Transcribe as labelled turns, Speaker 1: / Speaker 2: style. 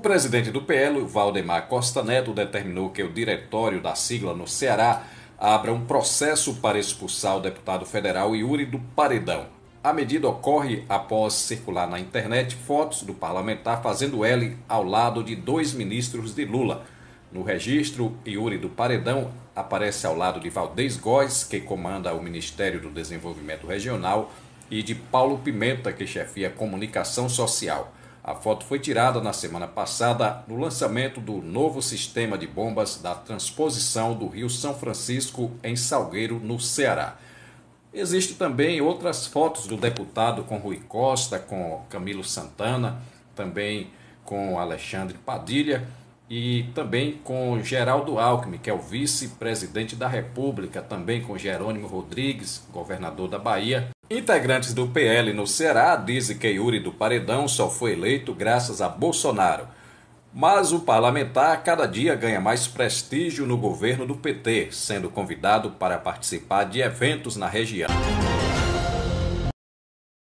Speaker 1: presidente do PL, Valdemar Costa Neto, determinou que o diretório da sigla no Ceará abra um processo para expulsar o deputado federal Yuri do Paredão. A medida ocorre após circular na internet fotos do parlamentar fazendo L ao lado de dois ministros de Lula. No registro, Yuri do Paredão aparece ao lado de Valdez Góes, que comanda o Ministério do Desenvolvimento Regional, e de Paulo Pimenta, que chefia a comunicação social. A foto foi tirada na semana passada no lançamento do novo sistema de bombas da transposição do Rio São Francisco em Salgueiro, no Ceará. Existem também outras fotos do deputado com Rui Costa, com Camilo Santana, também com Alexandre Padilha e também com Geraldo Alckmin, que é o vice-presidente da República, também com Jerônimo Rodrigues, governador da Bahia. Integrantes do PL no Ceará dizem que Yuri do Paredão só foi eleito graças a Bolsonaro. Mas o parlamentar cada dia ganha mais prestígio no governo do PT, sendo convidado para participar de eventos na região.